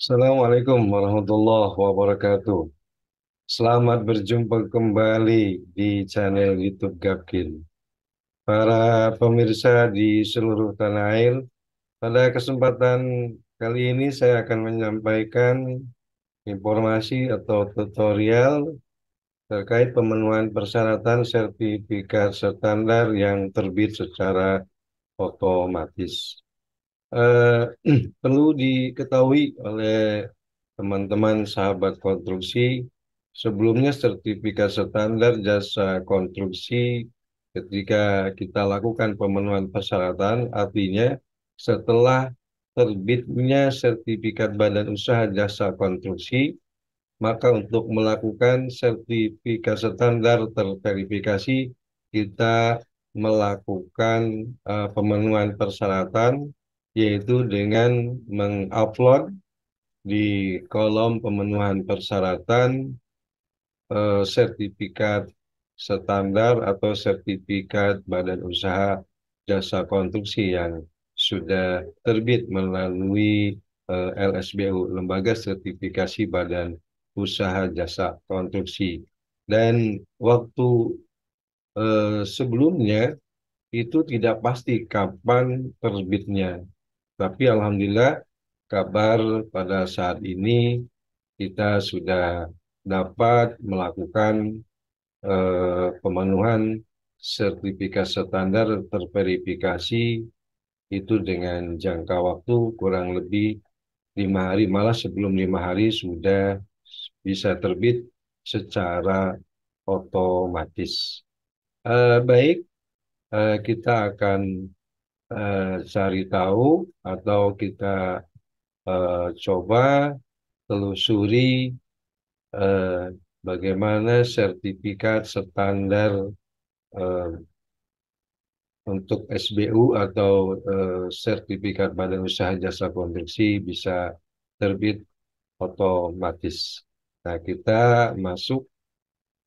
Assalamualaikum warahmatullahi wabarakatuh. Selamat berjumpa kembali di channel YouTube Gapkin. Para pemirsa di seluruh tanah air, pada kesempatan kali ini saya akan menyampaikan informasi atau tutorial terkait pemenuhan persyaratan sertifikat standar yang terbit secara otomatis. Uh, perlu diketahui oleh teman-teman sahabat konstruksi, sebelumnya sertifikat standar jasa konstruksi ketika kita lakukan pemenuhan persyaratan, artinya setelah terbitnya sertifikat badan usaha jasa konstruksi, maka untuk melakukan sertifikat standar terverifikasi, kita melakukan uh, pemenuhan persyaratan, yaitu dengan mengupload di kolom pemenuhan persyaratan uh, sertifikat standar atau sertifikat badan usaha jasa konstruksi yang sudah terbit melalui eh, LSBU Lembaga Sertifikasi Badan Usaha Jasa Konstruksi dan waktu eh, sebelumnya itu tidak pasti kapan terbitnya tapi alhamdulillah kabar pada saat ini kita sudah dapat melakukan eh, pemenuhan sertifikat standar terverifikasi itu dengan jangka waktu kurang lebih lima hari, malah sebelum lima hari sudah bisa terbit secara otomatis. Uh, baik, uh, kita akan uh, cari tahu atau kita uh, coba telusuri uh, bagaimana sertifikat standar uh, untuk SBU atau uh, sertifikat badan usaha jasa konstruksi bisa terbit otomatis. Nah, kita masuk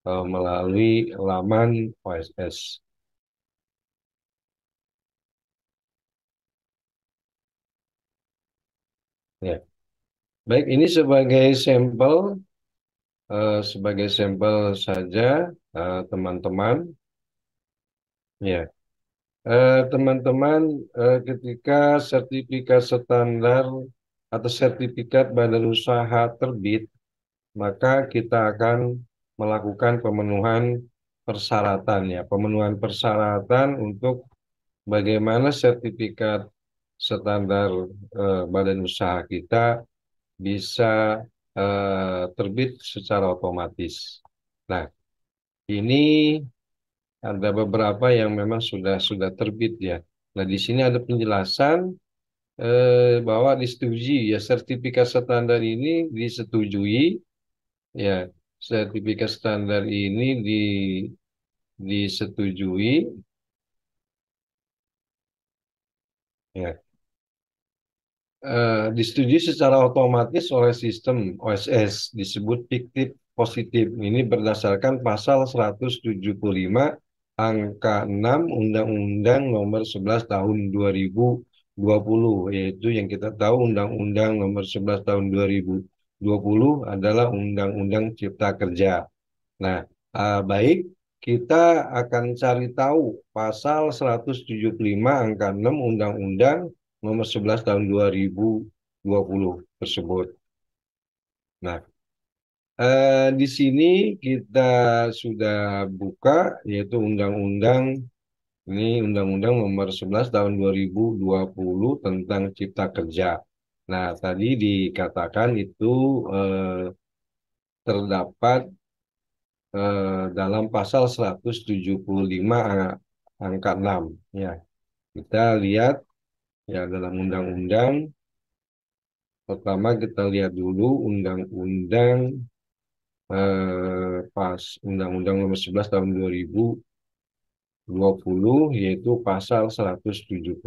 uh, melalui laman OSS. Ya. Baik, ini sebagai sampel uh, sebagai sampel saja teman-teman. ya. Eh, teman-teman uh, uh, ketika sertifikat standar atau sertifikat badan usaha terbit, maka kita akan melakukan pemenuhan persyaratan ya, pemenuhan persyaratan untuk bagaimana sertifikat standar eh, badan usaha kita bisa eh, terbit secara otomatis. Nah, ini ada beberapa yang memang sudah sudah terbit ya. Nah di sini ada penjelasan eh, bahwa disetujui ya sertifikat standar ini disetujui ya sertifikat standar ini di disetujui ya eh, disetujui secara otomatis oleh sistem OSS disebut fiktif positif ini berdasarkan pasal 175 angka 6 Undang-Undang Nomor 11 Tahun 2020 yaitu yang kita tahu Undang-Undang Nomor 11 Tahun 2020 adalah Undang-Undang Cipta Kerja. Nah, uh, baik kita akan cari tahu pasal 175 angka 6 Undang-Undang Nomor 11 Tahun 2020 tersebut. Nah, Eh, di sini kita sudah buka yaitu undang-undang ini undang-undang nomor 11 tahun 2020 tentang cipta kerja. Nah, tadi dikatakan itu eh, terdapat eh, dalam pasal 175 angka 6 ya. Kita lihat ya dalam undang-undang pertama kita lihat dulu undang-undang Eh, pas Undang-Undang Nomor 11 Tahun 2020 yaitu pasal 175.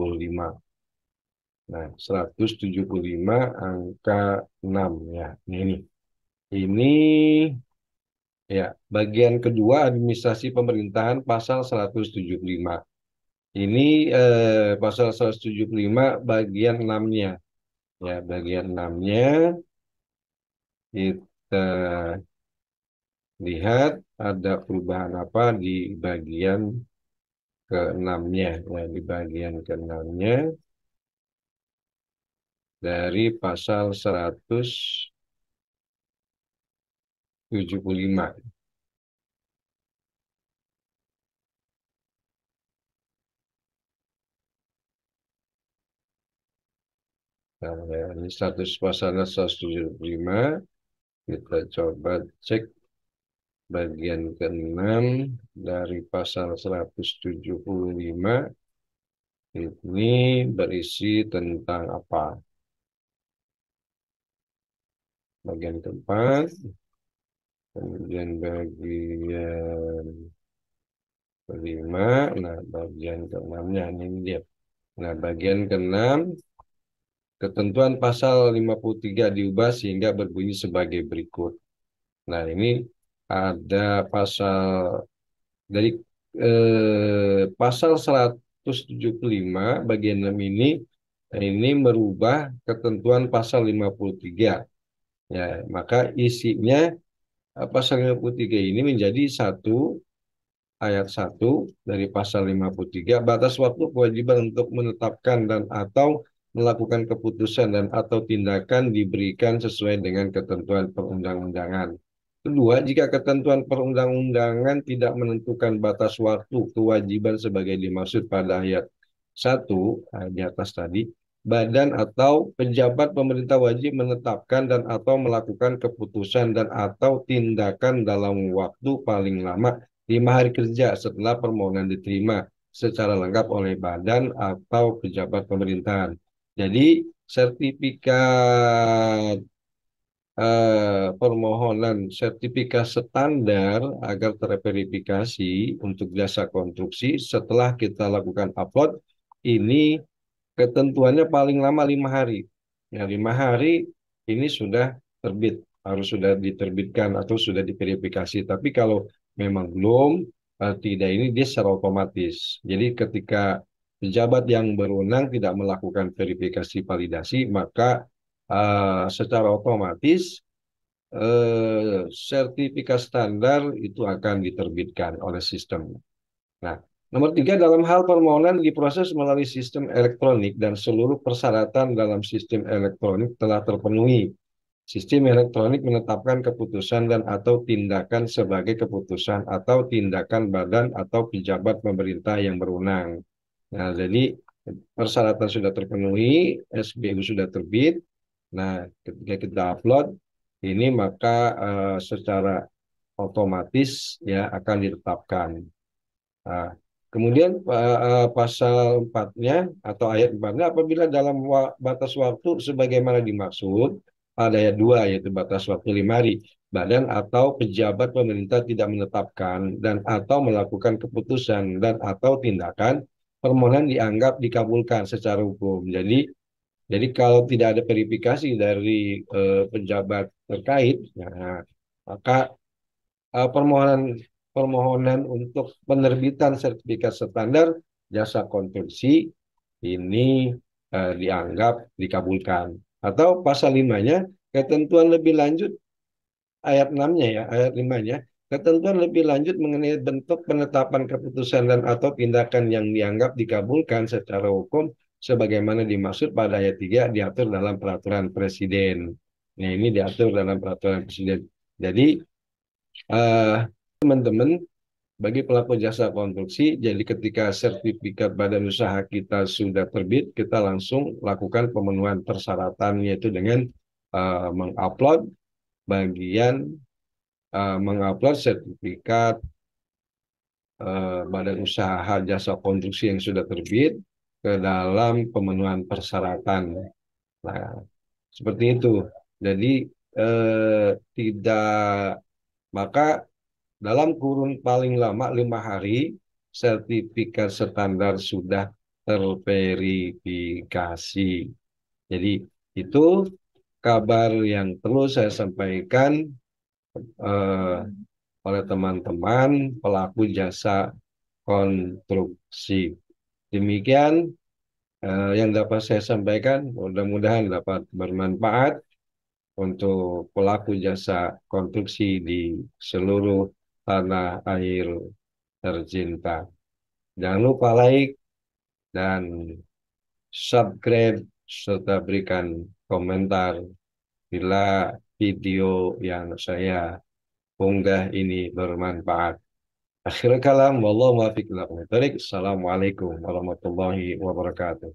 Nah, 175 angka 6 ya. Ini ini. Ini ya, bagian kedua administrasi pemerintahan pasal 175. Ini eh, pasal 175 bagian 6-nya. Ya, bagian 6-nya kita lihat ada perubahan apa di bagian keenamnya. ya di bagian keenamnya dari pasal 175. Nah, ini status pasalnya 175. Kita coba cek bagian ke-6 dari pasal 175 ini berisi tentang apa? Bagian keempat, kemudian bagian kelima, nah bagian keenamnya ini dia. Nah bagian keenam ketentuan pasal 53 diubah sehingga berbunyi sebagai berikut. Nah ini ada pasal dari eh, pasal 175 bagian 6 ini ini merubah ketentuan pasal 53. Ya, maka isinya eh, pasal 53 ini menjadi satu ayat 1 dari pasal 53 batas waktu kewajiban untuk menetapkan dan atau melakukan keputusan dan atau tindakan diberikan sesuai dengan ketentuan perundang-undangan. Kedua, jika ketentuan perundang-undangan tidak menentukan batas waktu kewajiban sebagai dimaksud pada ayat 1 ah, di atas tadi, badan atau pejabat pemerintah wajib menetapkan dan atau melakukan keputusan dan atau tindakan dalam waktu paling lama lima hari kerja setelah permohonan diterima secara lengkap oleh badan atau pejabat pemerintahan. Jadi sertifikat eh, permohonan sertifikat standar agar terverifikasi untuk jasa konstruksi setelah kita lakukan upload ini ketentuannya paling lama lima hari. Ya, lima hari ini sudah terbit, harus sudah diterbitkan atau sudah diverifikasi. Tapi kalau memang belum, eh, tidak ini dia secara otomatis. Jadi ketika pejabat yang berwenang tidak melakukan verifikasi validasi, maka Eh, secara otomatis eh, sertifikat standar itu akan diterbitkan oleh sistem. Nah, nomor tiga dalam hal permohonan diproses melalui sistem elektronik dan seluruh persyaratan dalam sistem elektronik telah terpenuhi. Sistem elektronik menetapkan keputusan dan atau tindakan sebagai keputusan atau tindakan badan atau pejabat pemerintah yang berwenang. Nah, jadi persyaratan sudah terpenuhi, SBU sudah terbit, Nah, ketika kita upload ini maka uh, secara otomatis ya akan ditetapkan. Nah, kemudian uh, pasal 4-nya atau ayat 4-nya apabila dalam wa batas waktu sebagaimana dimaksud pada ayat 2 yaitu batas waktu 5 hari badan atau pejabat pemerintah tidak menetapkan dan atau melakukan keputusan dan atau tindakan permohonan dianggap dikabulkan secara hukum. Jadi jadi kalau tidak ada verifikasi dari uh, penjabat terkait, ya, maka uh, permohonan permohonan untuk penerbitan sertifikat standar jasa konversi ini uh, dianggap dikabulkan. Atau pasal limanya ketentuan lebih lanjut ayat enamnya ya, ayat limanya ketentuan lebih lanjut mengenai bentuk penetapan keputusan dan atau tindakan yang dianggap dikabulkan secara hukum sebagaimana dimaksud pada ayat 3 diatur dalam peraturan presiden. Nah, ini diatur dalam peraturan presiden. Jadi eh, teman-teman uh, bagi pelaku jasa konstruksi, jadi ketika sertifikat badan usaha kita sudah terbit, kita langsung lakukan pemenuhan persyaratan yaitu dengan uh, mengupload bagian uh, mengupload sertifikat uh, badan usaha jasa konstruksi yang sudah terbit ke dalam pemenuhan persyaratan. Nah, seperti itu. Jadi eh, tidak maka dalam kurun paling lama lima hari sertifikat standar sudah terverifikasi. Jadi itu kabar yang perlu saya sampaikan eh, hmm. oleh teman-teman pelaku jasa konstruksi. Demikian uh, yang dapat saya sampaikan. Mudah-mudahan dapat bermanfaat untuk pelaku jasa konstruksi di seluruh tanah air tercinta. Jangan lupa like dan subscribe serta berikan komentar bila video yang saya unggah ini bermanfaat. Akhir kalam, wallahu muwaffiq ila Assalamualaikum warahmatullahi wabarakatuh.